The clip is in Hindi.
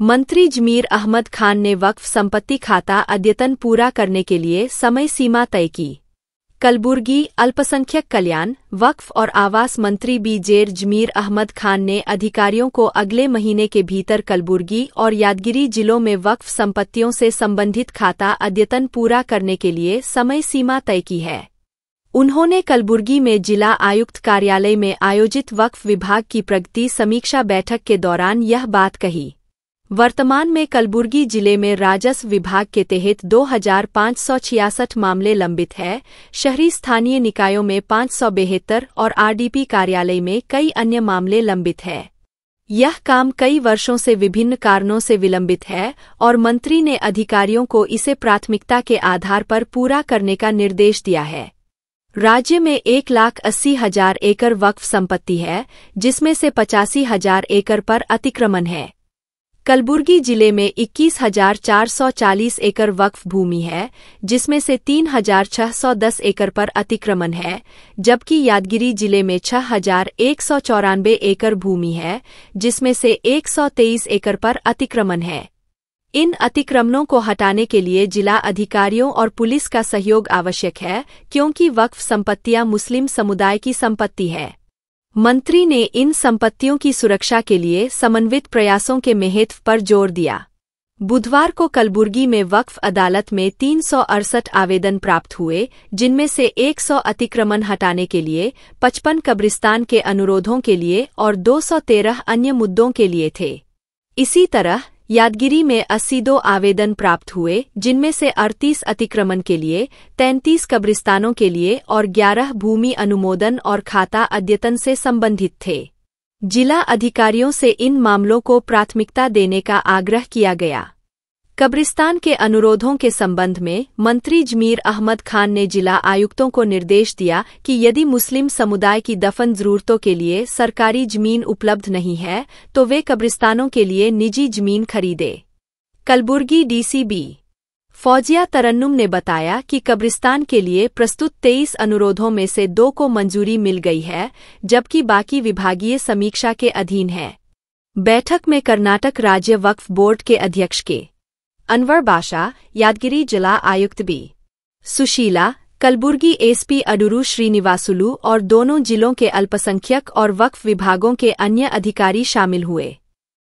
मंत्री जमीर अहमद खान ने वक्फ संपत्ति खाता अद्यतन पूरा करने के लिए समय सीमा तय की कलबुर्गी अल्पसंख्यक कल्याण वक्फ और आवास मंत्री बी जेर जमीर अहमद खान ने अधिकारियों को अगले महीने के भीतर कलबुर्गी और यादगिरी जिलों में वक्फ संपत्तियों से संबंधित खाता अद्यतन पूरा करने के लिए समय सीमा तय की है उन्होंने कलबुर्गी में जिला आयुक्त कार्यालय में आयोजित वक्फ विभाग की प्रगति समीक्षा बैठक के दौरान यह बात कही वर्तमान में कलबुर्गी जिले में राजस्व विभाग के तहत दो हजार पाँच सौ छियासठ मामले लंबित है शहरी स्थानीय निकायों में पाँच सौ और आरडीपी कार्यालय में कई अन्य मामले लंबित है यह काम कई वर्षों से विभिन्न कारणों से विलंबित है और मंत्री ने अधिकारियों को इसे प्राथमिकता के आधार पर पूरा करने का निर्देश दिया है राज्य में एक लाख अस्सी हजार एकड़ वक्फ संपत्ति है जिसमें से पचासी हजार एकड़ पर अतिक्रमण है कलबुर्गी जिले में 21,440 एकड़ वक्फ भूमि है जिसमें से 3,610 एकड़ पर अतिक्रमण है जबकि यादगिरी जिले में छह हजार एक सौ चौरानबे एकड़ भूमि है जिसमें से 123 एकड़ पर अतिक्रमण है इन अतिक्रमणों को हटाने के लिए जिला अधिकारियों और पुलिस का सहयोग आवश्यक है क्योंकि वक्फ संपत्तियां मुस्लिम समुदाय की संपत्ति है मंत्री ने इन संपत्तियों की सुरक्षा के लिए समन्वित प्रयासों के महत्व पर जोर दिया बुधवार को कलबुर्गी में वक्फ अदालत में तीन आवेदन प्राप्त हुए जिनमें से 100 अतिक्रमण हटाने के लिए 55 कब्रिस्तान के अनुरोधों के लिए और 213 अन्य मुद्दों के लिए थे इसी तरह यादगिरी में अस्सी दो आवेदन प्राप्त हुए जिनमें से अड़तीस अतिक्रमण के लिए तैंतीस कब्रिस्तानों के लिए और ग्यारह भूमि अनुमोदन और खाता अद्यतन से संबंधित थे जिला अधिकारियों से इन मामलों को प्राथमिकता देने का आग्रह किया गया कब्रिस्तान के अनुरोधों के संबंध में मंत्री जमीर अहमद खान ने जिला आयुक्तों को निर्देश दिया कि यदि मुस्लिम समुदाय की दफन जरूरतों के लिए सरकारी जमीन उपलब्ध नहीं है तो वे कब्रिस्तानों के लिए निजी जमीन खरीदे कलबुर्गी डीसीबी फौजिया तरन्नुम ने बताया कि कब्रिस्तान के लिए प्रस्तुत तेईस अनुरोधों में से दो को मंजूरी मिल गई है जबकि बाकी विभागीय समीक्षा के अधीन है बैठक में कर्नाटक राज्य वक्फ बोर्ड के अध्यक्ष के अनवर बाशा यादगिरी जिला आयुक्त बी सुशीला कलबुर्गी एसपी अडुरु श्रीनिवासुलू और दोनों जिलों के अल्पसंख्यक और वक्फ विभागों के अन्य अधिकारी शामिल हुए